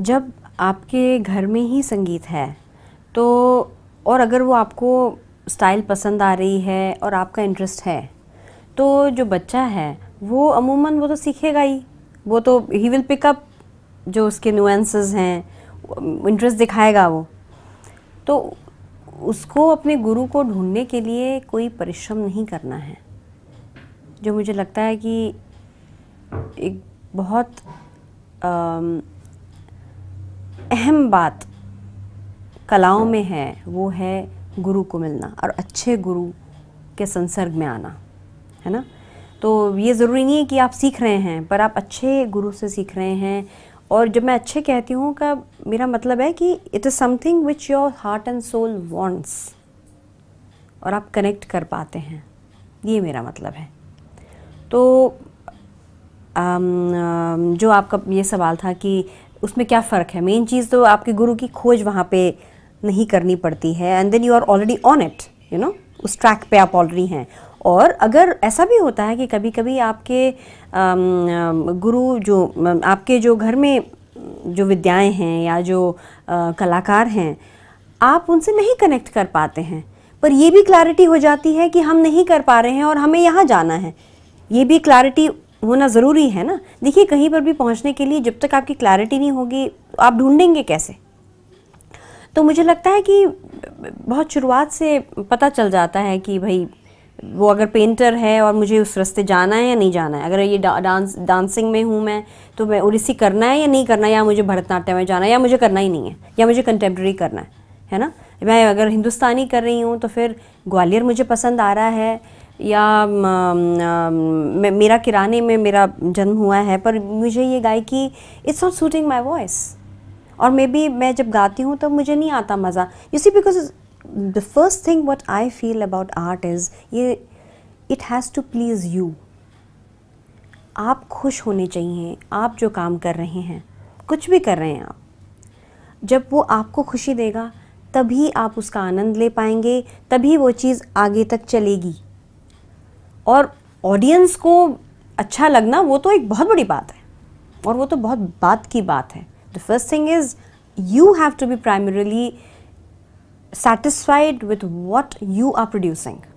जब आपके घर में ही संगीत है तो और अगर वो आपको स्टाइल पसंद आ रही है और आपका इंटरेस्ट है तो जो बच्चा है वो अमूमन वो तो सीखेगा ही वो तो ही विल पिकअप जो उसके नुएंसेस हैं इंटरेस्ट दिखाएगा वो तो उसको अपने गुरु को ढूंढने के लिए कोई परिश्रम नहीं करना है जो मुझे लगता है कि एक बहुत आ, अहम बात कलाओं में है वो है गुरु को मिलना और अच्छे गुरु के संसर्ग में आना है ना तो ये ज़रूरी नहीं है कि आप सीख रहे हैं पर आप अच्छे गुरु से सीख रहे हैं और जब मैं अच्छे कहती हूँ का मेरा मतलब है कि it is something which your heart and soul wants और आप कनेक्ट कर पाते हैं ये मेरा मतलब है तो आम, आम, जो आपका ये सवाल था कि उसमें क्या फ़र्क है मेन चीज़ तो आपके गुरु की खोज वहाँ पे नहीं करनी पड़ती है and then you are already on it you know उस ट्रैक पे आप ऑलरेडी हैं और अगर ऐसा भी होता है कि कभी कभी आपके गुरु जो आपके जो घर में जो विद्याएं हैं या जो कलाकार हैं आप उनसे नहीं कनेक्ट कर पाते हैं पर ये भी क्लैरिटी हो जाती है कि हम नहीं कर पा रहे हैं और हमें यहाँ जाना है ये भी क्लैरिटी होना ज़रूरी है ना देखिए कहीं पर भी पहुंचने के लिए जब तक आपकी क्लैरिटी नहीं होगी आप ढूंढेंगे कैसे तो मुझे लगता है कि बहुत शुरुआत से पता चल जाता है कि भाई वो अगर पेंटर है और मुझे उस रास्ते जाना है या नहीं जाना है अगर ये डा, डांस डांसिंग में हूँ मैं तो मैं उड़ीसी करना है या नहीं करना है या मुझे भरतनाट्यम में जाना है या मुझे करना ही नहीं है या मुझे कंटेम्प्रेरी करना है है ना मैं अगर हिंदुस्तानी कर रही हूँ तो फिर ग्वालियर मुझे पसंद आ रहा है या मेरा किराने में मेरा जन्म हुआ है पर मुझे ये कि it's not suiting my voice और मे बी मैं जब गाती हूँ तो मुझे नहीं आता मज़ा you see because the first thing what I feel about art is ये it has to please you आप खुश होने चाहिए आप जो काम कर रहे हैं कुछ भी कर रहे हैं आप जब वो आपको खुशी देगा तभी आप उसका आनंद ले पाएंगे तभी वो चीज़ आगे तक चलेगी और ऑडियंस को अच्छा लगना वो तो एक बहुत बड़ी बात है और वो तो बहुत बात की बात है the first thing is you have to be primarily satisfied with what you are producing